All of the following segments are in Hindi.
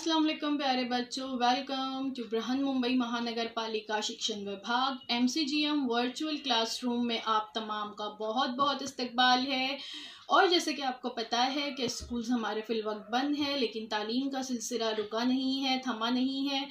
अस्सलाम वालेकुम प्यारे बच्चों वेलकम टू ब्रहन मुंबई महानगर पालिका शिक्षण विभाग एम वर्चुअल क्लासरूम में आप तमाम का बहुत बहुत इस्तकबाल है और जैसे कि आपको पता है कि स्कूल्स हमारे फिल वक्त बंद हैं लेकिन तालीम का सिलसिला रुका नहीं है थमा नहीं है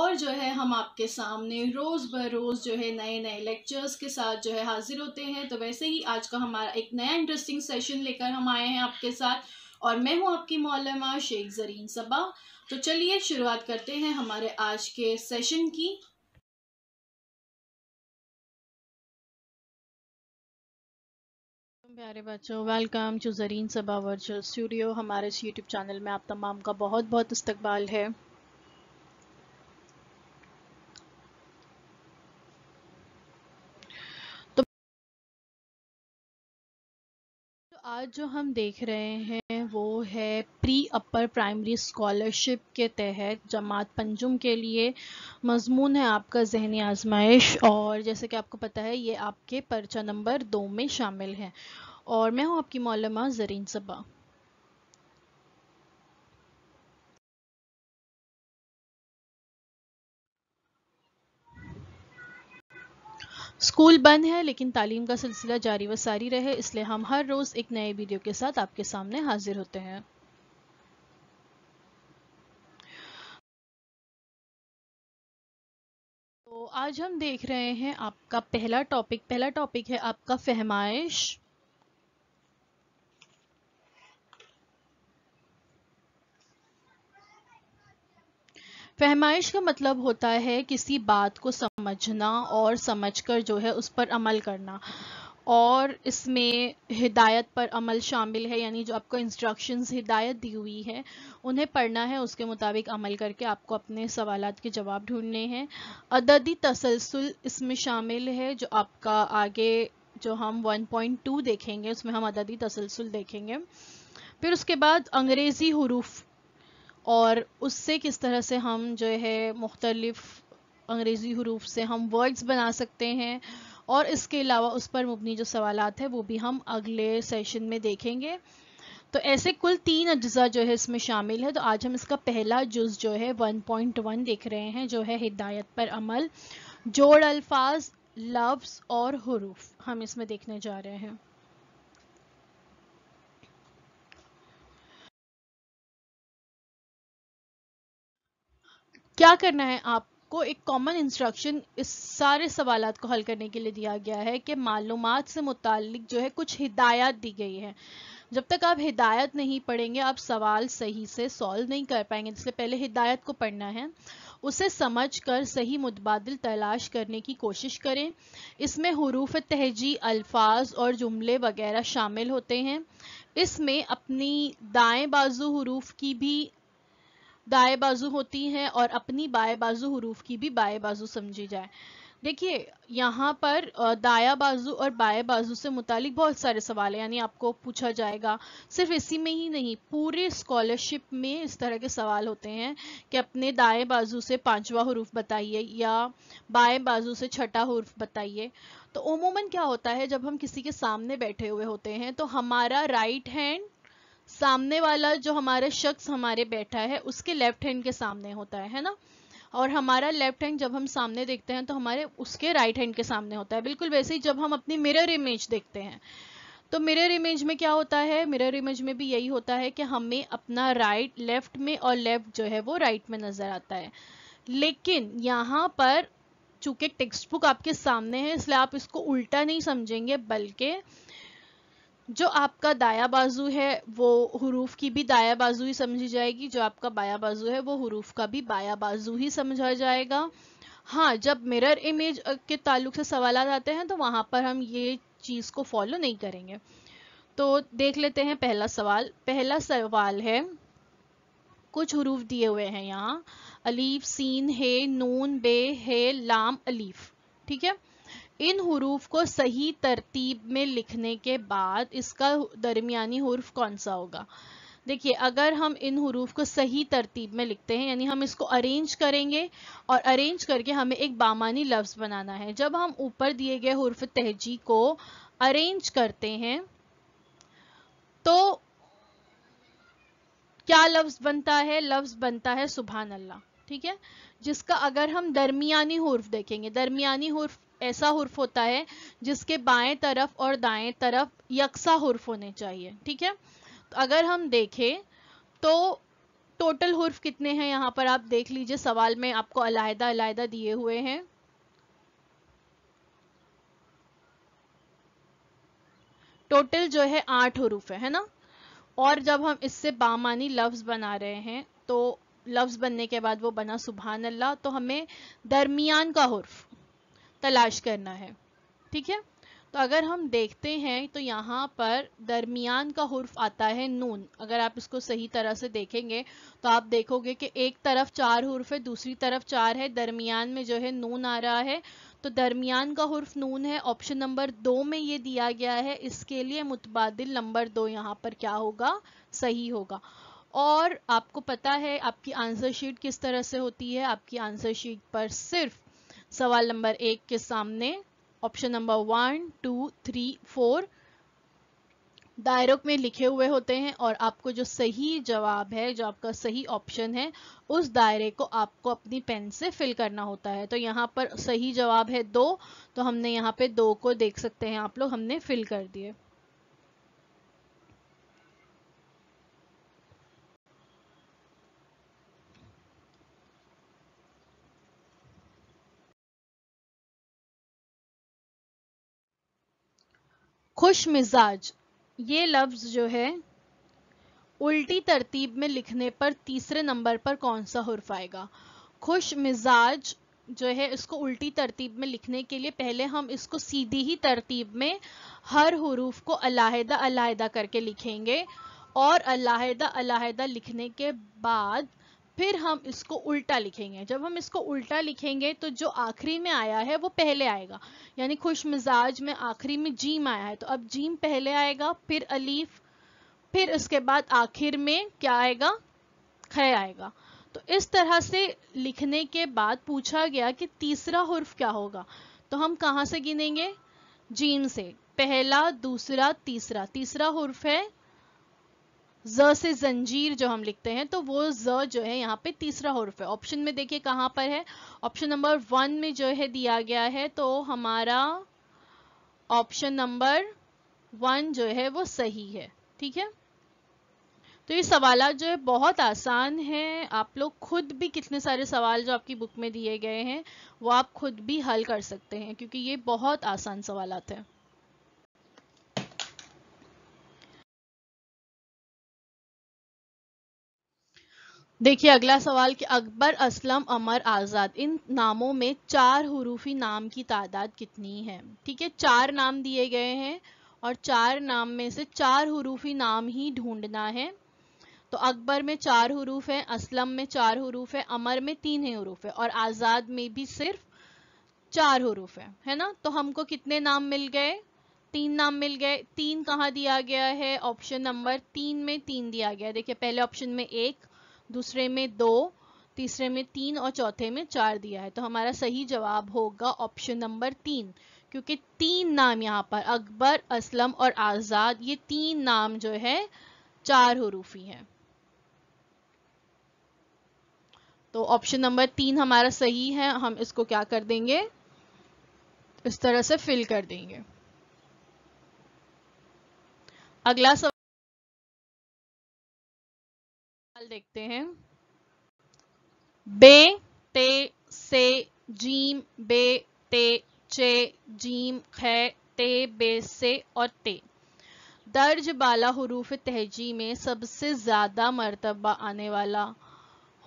और जो है हम आपके सामने रोज़ ब रोज़ जो है नए नए लेक्चर्स के साथ जो है हाजिर होते हैं तो वैसे ही आज का हमारा एक नया इंटरेस्टिंग सेशन लेकर हम आए हैं आपके साथ और मैं हूँ आपकी मौलमा शेख जरीन सबा तो चलिए शुरुआत करते हैं हमारे आज के सेशन की प्यारे बच्चों welcome to Zareen Saba virtual studio हमारे इस यूट्यूब चैनल में आप तमाम का बहुत बहुत इस्तकबाल है आज जो हम देख रहे हैं वो है प्री अपर प्राइमरी स्कॉलरशिप के तहत जमात पंजुम के लिए मजमून है आपका जहनी आजमाइश और जैसे कि आपको पता है ये आपके पर्चा नंबर दो में शामिल है और मैं हूँ आपकी मौलमा जरीन सबा स्कूल बंद है लेकिन तालीम का सिलसिला जारी व सारी रहे इसलिए हम हर रोज़ एक नए वीडियो के साथ आपके सामने हाजिर होते हैं तो आज हम देख रहे हैं आपका पहला टॉपिक पहला टॉपिक है आपका फहमाइश फहमाइश का मतलब होता है किसी बात को समझना और समझकर जो है उस पर अमल करना और इसमें हिदायत पर अमल शामिल है यानी जो आपको इंस्ट्रक्शंस हिदायत दी हुई है उन्हें पढ़ना है उसके मुताबिक अमल करके आपको अपने सवाल के जवाब ढूंढने हैं अददी तसलसल इसमें शामिल है जो आपका आगे जो हम 1.2 देखेंगे उसमें हम अददी तसलसल देखेंगे फिर उसके बाद अंग्रेज़ी हरूफ और उससे किस तरह से हम जो है मुख्तलफ़ अंग्रेज़ी हरूफ से हम वर्ड्स बना सकते हैं और इसके अलावा उस पर मुबनी जो सवाल है वो भी हम अगले सेशन में देखेंगे तो ऐसे कुल तीन अज्जा जो है इसमें शामिल है तो आज हम इसका पहला जुज जो है 1.1 देख रहे हैं जो है हिदायत पर अमल जोड़ अल्फाज लफ्ज़ और हरूफ हम इसमें देखने जा रहे हैं क्या करना है आपको एक कॉमन इंस्ट्रक्शन इस सारे सवाल को हल करने के लिए दिया गया है कि मालूम से मुतल जो है कुछ हिदायत दी गई है जब तक आप हिदायत नहीं पढ़ेंगे आप सवाल सही से सॉल्व नहीं कर पाएंगे इसलिए पहले हिदायत को पढ़ना है उसे समझ कर सही मुतबादल तलाश करने की कोशिश करें इसमें हरूफ तहजी अल्फाज और जुमले वगैरह शामिल होते हैं इसमें अपनी दाएं बाजू हरूफ की भी दाएं बाजू होती हैं और अपनी बाएं बाजू हरूफ की भी बाएं बाजू समझी जाए देखिए यहाँ पर दाया बाजू और बाएं बाजू से मुतालिक बहुत सारे सवाल है यानी आपको पूछा जाएगा सिर्फ इसी में ही नहीं पूरे स्कॉलरशिप में इस तरह के सवाल होते हैं कि अपने दाएं बाजू से पांचवा हरूफ बताइए या बाएं बाजू से छठा हरूफ बताइए तो उमूमन क्या होता है जब हम किसी के सामने बैठे हुए होते हैं तो हमारा राइट हैंड सामने वाला जो हमारा शख्स हमारे बैठा है उसके लेफ्ट हैंड के सामने होता है है ना और हमारा लेफ्ट हैंड जब हम सामने देखते हैं तो हमारे उसके राइट हैंड के सामने होता है बिल्कुल वैसे ही जब हम अपनी मिरर इमेज देखते हैं तो मिरर इमेज में क्या होता है मिरर इमेज में भी यही होता है कि हमें अपना राइट लेफ्ट में और लेफ्ट जो है वो राइट में नज़र आता है लेकिन यहाँ पर चूंकि टेक्स्ट बुक आपके सामने है इसलिए आप इसको उल्टा नहीं समझेंगे बल्कि जो आपका दाया बाजू है वो हरूफ की भी दाया बाजू ही समझी जाएगी जो आपका बाया बाजू है वो हरूफ का भी बाया बाजू ही समझा जाएगा हाँ जब मिरर इमेज के ताल्लुक से सवाल आते हैं तो वहाँ पर हम ये चीज़ को फॉलो नहीं करेंगे तो देख लेते हैं पहला सवाल पहला सवाल है कुछ हरूफ दिए हुए हैं यहाँ अलीफ सीन है नून बे है लाम अलीफ ठीक है इन हरूफ को सही तरतीब में लिखने के बाद इसका दरमियानी हरूफ कौन सा होगा देखिए अगर हम इन हरूफ को सही तरतीब में लिखते हैं यानी हम इसको अरेंज करेंगे और अरेंज करके हमें एक बामानी लफ्ज़ बनाना है जब हम ऊपर दिए गए हरूफ तहजी को अरेंज करते हैं तो क्या लफ्ज़ बनता है लफ्ज़ बनता है सुबहान अल्लाह ठीक है जिसका अगर हम दरमियानी हर्फ देखेंगे दरमियानी हर्फ ऐसा हुर्फ होता है जिसके बाएं तरफ और दाएं तरफ यकसा हुर्फ होने चाहिए ठीक है तो अगर हम देखें तो टोटल हुर्फ कितने हैं यहाँ पर आप देख लीजिए सवाल में आपको अलायदा अलायदा दिए हुए हैं टोटल जो है आठ हरूफ है है ना और जब हम इससे बामानी लफ्ज़ बना रहे हैं तो लफ्ज़ बनने के बाद वो बना सुबहान अल्लाह तो हमें दरमियान का हर्फ तलाश करना है ठीक है तो अगर हम देखते हैं तो यहाँ पर दरमियान का हर्फ आता है नून अगर आप इसको सही तरह से देखेंगे तो आप देखोगे कि एक तरफ चार हर्फ है दूसरी तरफ चार है दरमियान में जो है नून आ रहा है तो दरमियान का हर्फ नून है ऑप्शन नंबर दो में ये दिया गया है इसके लिए मुतबाद नंबर दो यहाँ पर क्या होगा सही होगा और आपको पता है आपकी आंसर शीट किस तरह से होती है आपकी आंसर शीट पर सिर्फ सवाल नंबर एक के सामने option number one two three four दायरों में लिखे हुए होते हैं और आपको जो सही जवाब है जो आपका सही ऑप्शन है उस दायरे को आपको अपनी पेन से फिल करना होता है तो यहाँ पर सही जवाब है दो तो हमने यहाँ पे दो को देख सकते हैं आप लोग हमने फिल कर दिए खुश मिजाज ये लफ्ज़ जो है उल्टी तरतीब में लिखने पर तीसरे नंबर पर कौन सा हर्फ आएगा खुश मिजाज जो है इसको उल्टी तरतीब में लिखने के लिए पहले हम इसको सीधी ही तरतीब में हर हरूफ को अलाहदा अलाहदा करके लिखेंगे और अलाहदा अलाहदा लिखने के बाद फिर हम इसको उल्टा लिखेंगे जब हम इसको उल्टा लिखेंगे तो जो आखिरी में आया है वो पहले आएगा यानी खुश मिजाज में आखिरी में जीम आया है तो अब जीम पहले आएगा फिर अलीफ फिर उसके बाद आखिर में क्या आएगा खे आएगा तो इस तरह से लिखने के बाद पूछा गया कि तीसरा हर्फ क्या होगा तो हम कहाँ से गिनेंगे जीम से पहला दूसरा तीसरा तीसरा हर्फ है ज से जंजीर जो हम लिखते हैं तो वो ज जो है यहाँ पे तीसरा हरफ है ऑप्शन में देखिए कहाँ पर है ऑप्शन नंबर वन में जो है दिया गया है तो हमारा ऑप्शन नंबर वन जो है वो सही है ठीक है तो ये सवाल जो है बहुत आसान है आप लोग खुद भी कितने सारे सवाल जो आपकी बुक में दिए गए हैं वो आप खुद भी हल कर सकते हैं क्योंकि ये बहुत आसान सवाल है देखिए अगला सवाल कि अकबर असलम अमर आज़ाद इन नामों में चार हरूफी नाम की तादाद कितनी है ठीक है चार नाम दिए गए हैं और चार नाम में से चार हरूफी नाम ही ढूंढना है तो अकबर में चार हरूफ है असलम में चार हरूफ है अमर में तीन ही हरूफ है और आज़ाद में भी सिर्फ चार हरूफ है है ना तो हमको कितने नाम मिल गए तीन नाम मिल गए तीन कहाँ दिया गया है ऑप्शन नंबर तीन में तीन दिया गया देखिए पहले ऑप्शन में एक दूसरे में दो तीसरे में तीन और चौथे में चार दिया है तो हमारा सही जवाब होगा ऑप्शन नंबर तीन क्योंकि तीन नाम यहाँ पर अकबर असलम और आज़ाद ये तीन नाम जो है चार हरूफी हैं तो ऑप्शन नंबर तीन हमारा सही है हम इसको क्या कर देंगे इस तरह से फिल कर देंगे अगला सवाल देखते हैं बे ते से जीम बे ते चे जीम खे ते बे से और ते दर्ज बाला हरूफ तहजी में सबसे ज़्यादा मरतबा आने वाला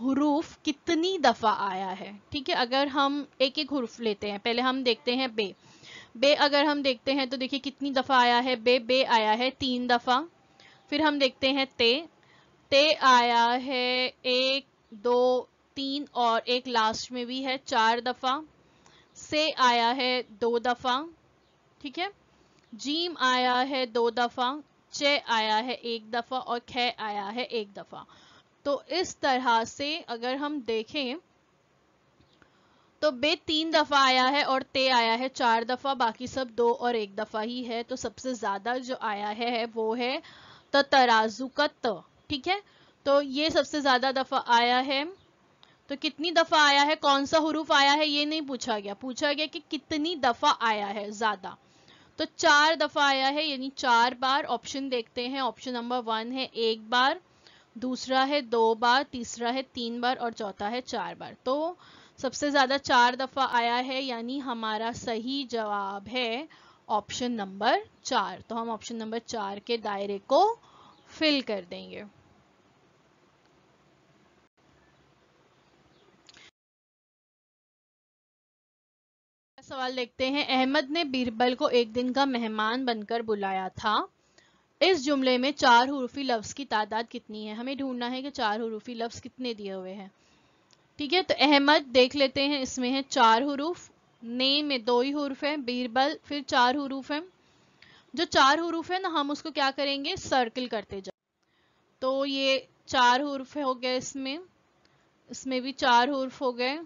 हरूफ कितनी दफ़ा आया है ठीक है अगर हम एक एक हरूफ लेते हैं पहले हम देखते हैं बे बे अगर हम देखते हैं तो देखिए कितनी दफ़ा आया है बे बे आया है तीन दफ़ा फिर हम देखते हैं ते ते आया है एक दो तीन और एक लास्ट में भी है चार दफ़ा से आया है दो दफ़ा ठीक है जीम आया है दो दफ़ा चे आया है एक दफ़ा और ख आया है एक दफ़ा तो इस तरह से अगर हम देखें तो बे तीन दफ़ा आया है और ते आया है चार दफ़ा बाकी सब दो और एक दफ़ा ही है तो सबसे ज़्यादा जो आया है वो है त तराजू का त ठीक है तो ये सबसे ज़्यादा दफ़ा आया है तो कितनी दफ़ा आया है कौन सा हरूफ आया है ये नहीं पूछा गया पूछा गया कि कितनी दफ़ा आया है ज़्यादा तो चार दफ़ा आया है यानी चार बार ऑप्शन देखते हैं ऑप्शन नंबर वन है एक बार दूसरा है दो बार तीसरा है तीन बार और चौथा है चार बार तो सबसे ज़्यादा चार दफ़ा आया है यानी हमारा सही जवाब है ऑप्शन नंबर चार तो हम ऑप्शन नंबर चार के दायरे को फिल कर देंगे सवाल देखते हैं अहमद ने बीरबल को एक दिन का मेहमान बनकर बुलाया था इस जुमले में चार हरूफी लफ्ज़ की तादाद कितनी है हमें ढूंढना है कि चार हरूफी लफ्ज़ कितने दिए हुए हैं ठीक है तो अहमद देख लेते हैं इसमें है चार हरूफ ने में दो ही हरूफ है बीरबल फिर चार हरूफ है जो चार हरूफ है ना हम उसको क्या करेंगे सर्कल करते जाए तो ये चार हरूफ हो गए इसमें इसमें भी चार हरूफ हो गए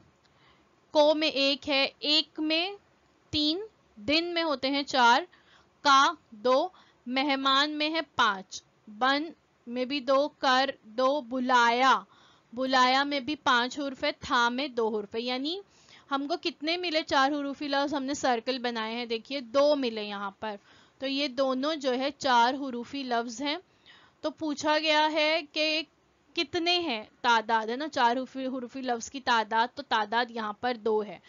को में एक है एक में तीन दिन में होते हैं चार का दो मेहमान में है पांच बन में भी दो कर दो बुलाया बुलाया में भी पांच हुरफ है था में दो हुरफ है यानी हमको कितने मिले चार हरूफी लफ्ज हमने सर्कल बनाए हैं देखिए दो मिले यहाँ पर तो ये दोनों जो है चार हरूफी लफ्ज हैं तो पूछा गया है कि कितने हैं तादाद है ना चार हुरूफी लफ्ज़ की तादाद तो तादाद यहाँ पर दो है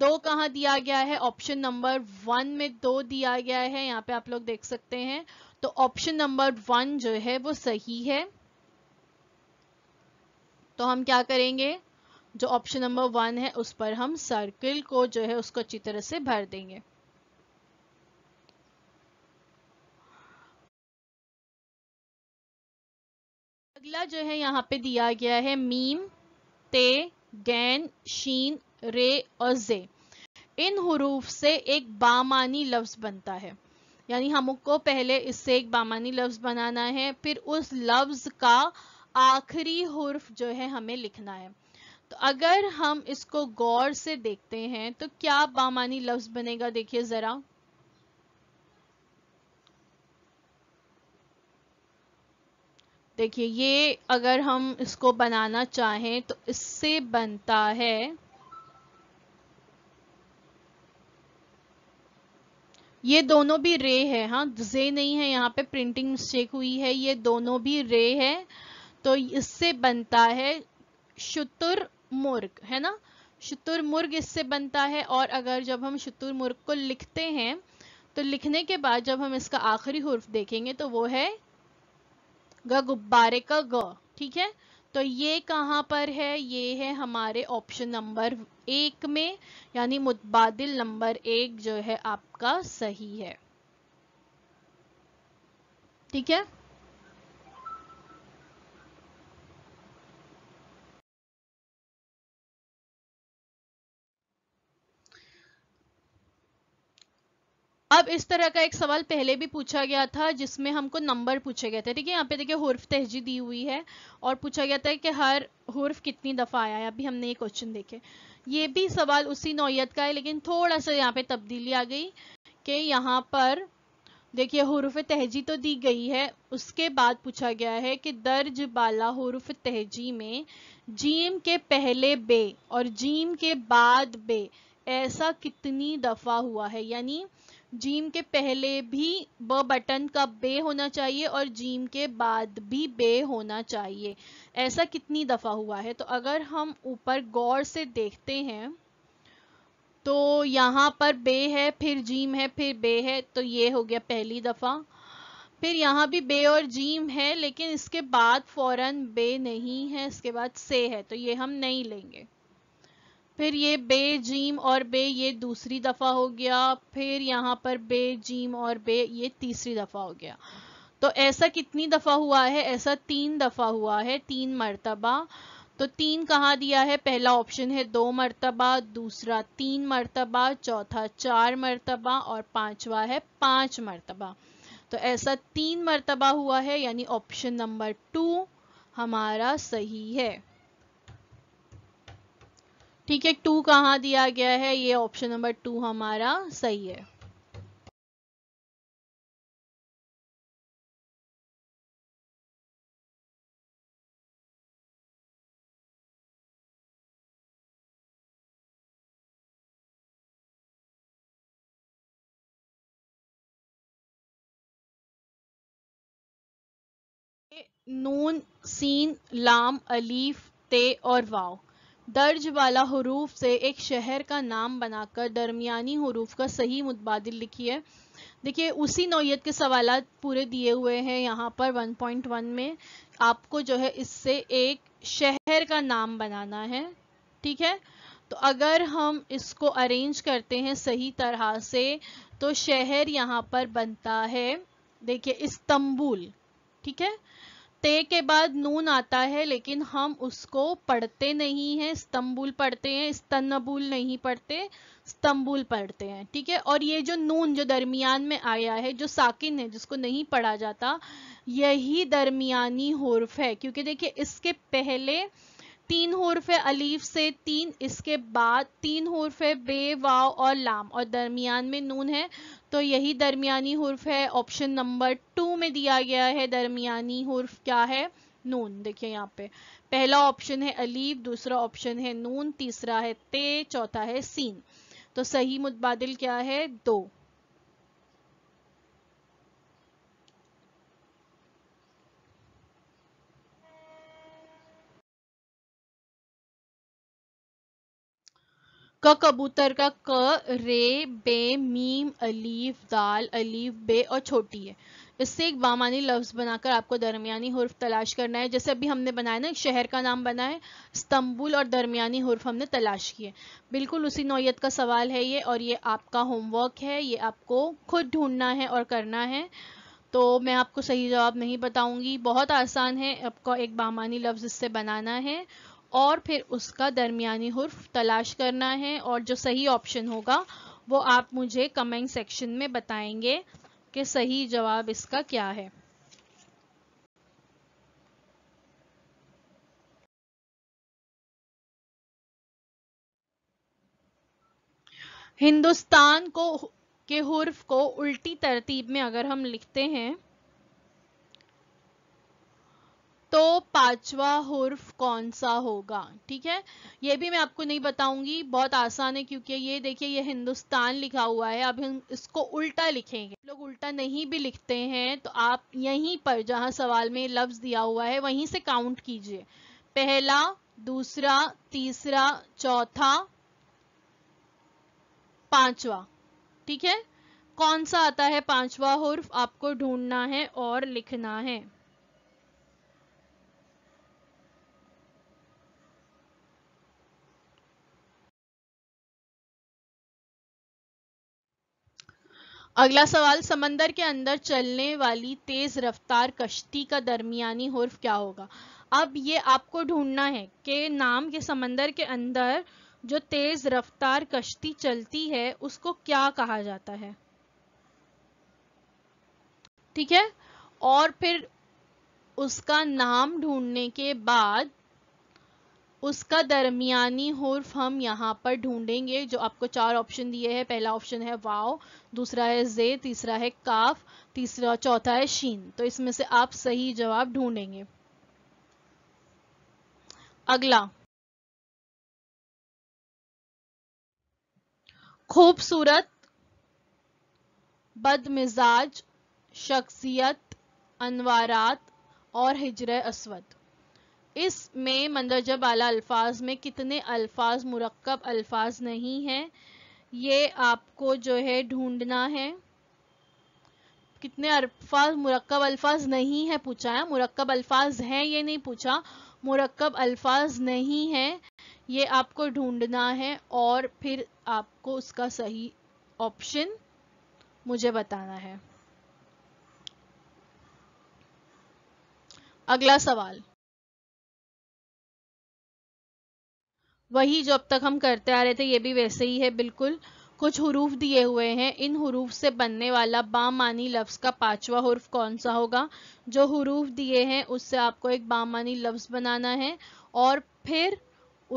दो कहाँ दिया गया है ऑप्शन नंबर वन में दो दिया गया है यहाँ पे आप लोग देख सकते हैं तो ऑप्शन नंबर वन जो है वो सही है तो हम क्या करेंगे जो ऑप्शन नंबर वन है उस पर हम सर्किल को जो है उसको अच्छी तरह से भर देंगे अगला जो है यहाँ पे दिया गया है मीम ते गैन शीन रे और जे इन हरूफ से एक बामानी लफ्ज बनता है यानी हमको पहले इससे एक बामानी लफ्ज बनाना है फिर उस लफ्ज का आखिरी हर्फ जो है हमें लिखना है तो अगर हम इसको गौर से देखते हैं तो क्या बामानी लफ्ज बनेगा देखिए जरा देखिए ये अगर हम इसको बनाना चाहें तो इससे बनता है ये दोनों भी रे है हाँ जे नहीं है यहाँ पे प्रिंटिंग मिस्टेक हुई है ये दोनों भी रे है तो इससे बनता है शुतुरमुर्ग है ना शुतुरमुर्ग इससे बनता है और अगर जब हम शुतुरमुर्ग को लिखते हैं तो लिखने के बाद जब हम इसका आखिरी हर्फ देखेंगे तो वो है ग गुब्बारे का ग ठीक है तो ये कहाँ पर है ये है हमारे ऑप्शन नंबर एक में यानी मुतबादिल नंबर एक जो है आपका सही है ठीक है अब इस तरह का एक सवाल पहले भी पूछा गया था जिसमें हमको नंबर पूछे गए थे ठीक है यहाँ पे देखिए हुर्फ तहजी दी हुई है और पूछा गया था कि हर हुर्फ कितनी दफ़ा आया है अभी हमने ये क्वेश्चन देखे ये भी सवाल उसी नौीयत का है लेकिन थोड़ा सा यहाँ पे तब्दीली आ गई कि यहाँ पर देखिए हरूफ तहजी तो दी गई है उसके बाद पूछा गया है कि दर्ज बाला हरूफ तहजी में जीम के पहले बे और जीम के बाद बे ऐसा कितनी दफ़ा हुआ है यानी जीम के पहले भी ब बटन का बे होना चाहिए और जीम के बाद भी बे होना चाहिए ऐसा कितनी दफ़ा हुआ है तो अगर हम ऊपर गौर से देखते हैं तो यहाँ पर बे है फिर जीम है फिर बे है तो ये हो गया पहली दफ़ा फिर यहाँ भी बे और जीम है लेकिन इसके बाद फौरन बे नहीं है इसके बाद से है तो ये हम नहीं लेंगे फिर ये बे जीम और बे ये दूसरी दफ़ा हो गया फिर यहाँ पर बे जीम और बे ये तीसरी दफ़ा हो गया तो ऐसा कितनी दफ़ा हुआ है ऐसा तीन दफ़ा हुआ है तीन मरतबा तो तीन कहाँ दिया है पहला ऑप्शन है दो मरतबा दूसरा तीन मरतबा चौथा चार मरतबा और पांचवा है पांच मरतबा तो ऐसा तीन मरतबा हुआ है यानी ऑप्शन नंबर टू हमारा सही है ठीक है टू कहाँ दिया गया है ये ऑप्शन नंबर टू हमारा सही है नून सीन लाम अलीफ ते और वाव दर्ज वाला हरूफ से एक शहर का नाम बनाकर दरमियानी हरूफ का सही मुतबाद लिखिए देखिए उसी नौीयत के सवाल पूरे दिए हुए हैं यहाँ पर 1.1 में आपको जो है इससे एक शहर का नाम बनाना है ठीक है तो अगर हम इसको अरेंज करते हैं सही तरह से तो शहर यहाँ पर बनता है देखिए इस्तंबुल ठीक है ते के बाद नून आता है लेकिन हम उसको पढ़ते नहीं हैं स्तंबुल पढ़ते हैं स्तनबुल नहीं पढ़ते स्तंबुल पढ़ते हैं ठीक है और ये जो नून जो दरमियान में आया है जो साकिन है जिसको नहीं पढ़ा जाता यही दरमियानी हर्फ है क्योंकि देखिए इसके पहले तीन हर्फ अलीफ से तीन इसके बाद तीन हर्फ बे वाव और लाम और दरमियान में नून है तो यही दरमियानी हर्फ है ऑप्शन नंबर टू में दिया गया है दरमियानी हर्फ क्या है नून देखिए यहाँ पे पहला ऑप्शन है अलीफ दूसरा ऑप्शन है नून तीसरा है ते चौथा है सीन तो सही मुतबादिल क्या है दो क कबूतर का क रे बे मीम अलीफ दाल अलीफ बे और छोटी है इससे एक बामानी लफ्ज़ बनाकर आपको दरमियानी हर्फ तलाश करना है जैसे अभी हमने बनाया ना एक शहर का नाम बना है इस्तंबुल और दरमियानी हर्फ हमने तलाश किए बिल्कुल उसी नौीयत का सवाल है ये और ये आपका होमवर्क है ये आपको खुद ढूंढना है और करना है तो मैं आपको सही जवाब नहीं बताऊंगी बहुत आसान है आपको एक बामानी लफ्ज़ इससे बनाना है और फिर उसका दरमियानी हर्फ तलाश करना है और जो सही ऑप्शन होगा वो आप मुझे कमेंट सेक्शन में बताएंगे कि सही जवाब इसका क्या है हिंदुस्तान को के हर्फ को उल्टी तरतीब में अगर हम लिखते हैं तो पांचवा हर्फ कौन सा होगा ठीक है ये भी मैं आपको नहीं बताऊंगी बहुत आसान है क्योंकि ये देखिए ये हिंदुस्तान लिखा हुआ है अब हम इसको उल्टा लिखेंगे लोग उल्टा नहीं भी लिखते हैं तो आप यहीं पर जहां सवाल में लफ्ज दिया हुआ है वहीं से काउंट कीजिए पहला दूसरा तीसरा चौथा पांचवा ठीक है कौन सा आता है पांचवा हर्फ आपको ढूंढना है और लिखना है अगला सवाल समंदर के अंदर चलने वाली तेज रफ्तार कश्ती का दरमियानी हर्फ क्या होगा अब ये आपको ढूंढना है कि नाम के समंदर के अंदर जो तेज रफ्तार कश्ती चलती है उसको क्या कहा जाता है ठीक है और फिर उसका नाम ढूंढने के बाद उसका दरमियानी हर्फ हम यहाँ पर ढूंढेंगे जो आपको चार ऑप्शन दिए हैं पहला ऑप्शन है वाओ दूसरा है जे तीसरा है काफ तीसरा चौथा है शीन तो इसमें से आप सही जवाब ढूंढेंगे अगला खूबसूरत बदमिजाज शख्सियत अनवारात और हिजर असवद इसमें मंदरजा आला अल्फाज में कितने अल्फाज मुरकब अल्फाज नहीं हैं ये आपको जो है ढूंढना है कितने अल्फाज मुरक्ब अल्फाज नहीं है पूछा है मुरक्ब अल्फाज हैं ये नहीं पूछा मुरकब अल्फाज नहीं हैं ये आपको ढूंढना है और फिर आपको उसका सही ऑप्शन मुझे बताना है अगला सवाल वही जो अब तक हम करते आ रहे थे ये भी वैसे ही है बिल्कुल कुछ हरूफ दिए हुए हैं इन हरूफ से बनने वाला बामानी लफ्ज़ का पांचवा हरूफ कौन सा होगा जो हरूफ दिए हैं उससे आपको एक बामानी लफ्ज़ बनाना है और फिर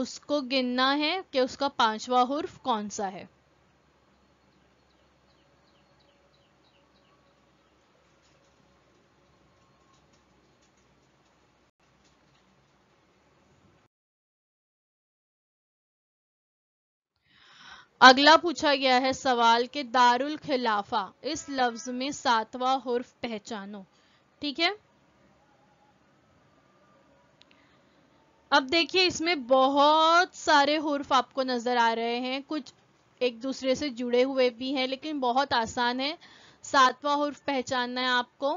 उसको गिनना है कि उसका पांचवा हुर्फ कौन सा है अगला पूछा गया है सवाल के दारुल खिलाफा इस लफ्ज में सातवां हर्फ पहचानो ठीक है अब देखिए इसमें बहुत सारे हर्फ आपको नजर आ रहे हैं कुछ एक दूसरे से जुड़े हुए भी हैं लेकिन बहुत आसान है सातवां हर्फ पहचानना है आपको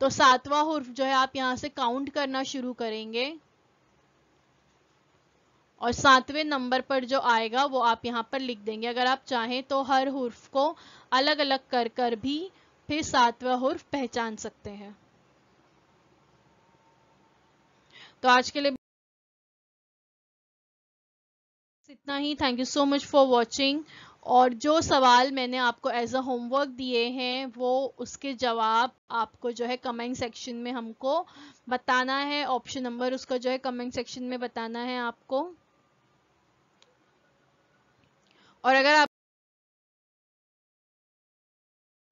तो सातवां हुर्फ जो है आप यहाँ से काउंट करना शुरू करेंगे और सातवें नंबर पर जो आएगा वो आप यहाँ पर लिख देंगे अगर आप चाहें तो हर हुर्फ को अलग अलग कर कर भी फिर सातवां हुर्फ पहचान सकते हैं तो आज के लिए इतना ही thank you so much for watching और जो सवाल मैंने आपको एज अ होमवर्क दिए हैं वो उसके जवाब आपको जो है कमेंट सेक्शन में हमको बताना है ऑप्शन नंबर उसका जो है कमेंट सेक्शन में बताना है आपको और अगर आप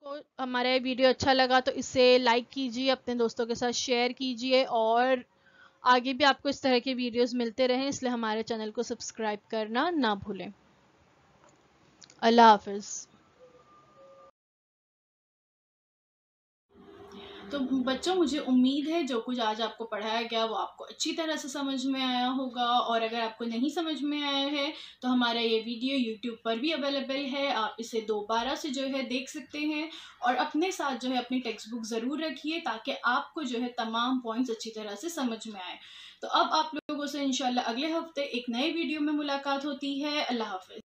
आपको हमारा ये वीडियो अच्छा लगा तो इसे लाइक कीजिए अपने दोस्तों के साथ शेयर कीजिए और आगे भी आपको इस तरह के वीडियोस मिलते रहें इसलिए हमारे चैनल को सब्सक्राइब करना ना भूलें अल्लाह हाफिज़ तो बच्चों मुझे उम्मीद है जो कुछ आज आपको पढ़ाया गया वो आपको अच्छी तरह से समझ में आया होगा और अगर आपको नहीं समझ में आया है तो हमारा ये वीडियो यूट्यूब पर भी अवेलेबल है आप इसे दोबारा से जो है देख सकते हैं और अपने साथ जो है अपनी टेक्स्ट बुक ज़रूर रखिए ताकि आपको जो है तमाम पॉइंट्स अच्छी तरह से समझ में आए तो अब आप लोगों से इनशाला अगले हफ्ते एक नए वीडियो में मुलाकात होती है अल्लाह हाफिज़